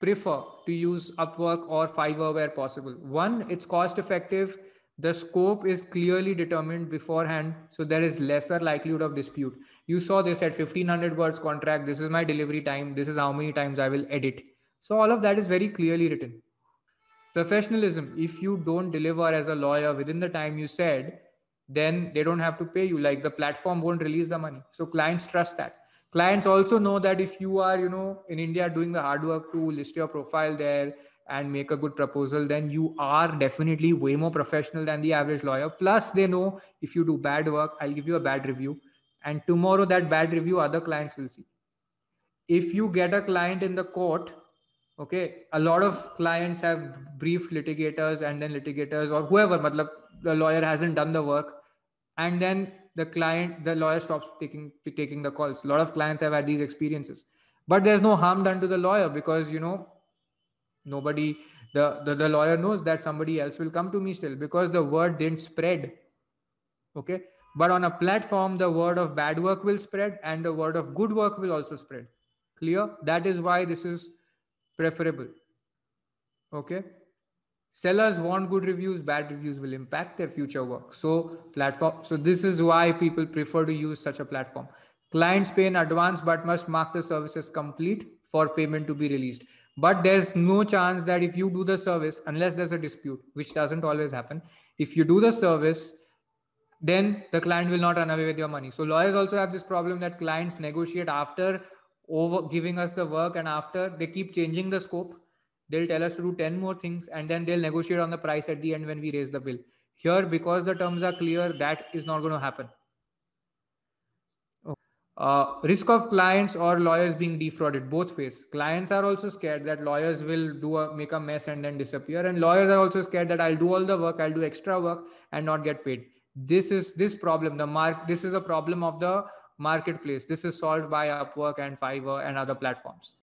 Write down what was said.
prefer to use Upwork or Fiverr where possible. One, it's cost effective. The scope is clearly determined beforehand, so there is lesser likelihood of dispute. You saw this at 1500 words contract. This is my delivery time. This is how many times I will edit. So all of that is very clearly written. Professionalism. If you don't deliver as a lawyer within the time you said, then they don't have to pay you. Like the platform won't release the money. So clients trust that clients also know that if you are you know in india doing the hard work to list your profile there and make a good proposal then you are definitely way more professional than the average lawyer plus they know if you do bad work i'll give you a bad review and tomorrow that bad review other clients will see if you get a client in the court okay a lot of clients have briefed litigators and then litigators or whoever matlab, the lawyer hasn't done the work and then the client the lawyer stops taking taking the calls a lot of clients have had these experiences but there's no harm done to the lawyer because you know nobody the, the the lawyer knows that somebody else will come to me still because the word didn't spread okay but on a platform the word of bad work will spread and the word of good work will also spread clear that is why this is preferable okay sellers want good reviews bad reviews will impact their future work so platform so this is why people prefer to use such a platform clients pay in advance but must mark the services complete for payment to be released but there's no chance that if you do the service unless there's a dispute which doesn't always happen if you do the service then the client will not run away with your money so lawyers also have this problem that clients negotiate after over giving us the work and after they keep changing the scope they'll tell us to do 10 more things and then they'll negotiate on the price at the end when we raise the bill here because the terms are clear that is not going to happen uh, risk of clients or lawyers being defrauded both ways clients are also scared that lawyers will do a, make a mess and then disappear and lawyers are also scared that i'll do all the work i'll do extra work and not get paid this is this problem the mark this is a problem of the marketplace this is solved by upwork and fiverr and other platforms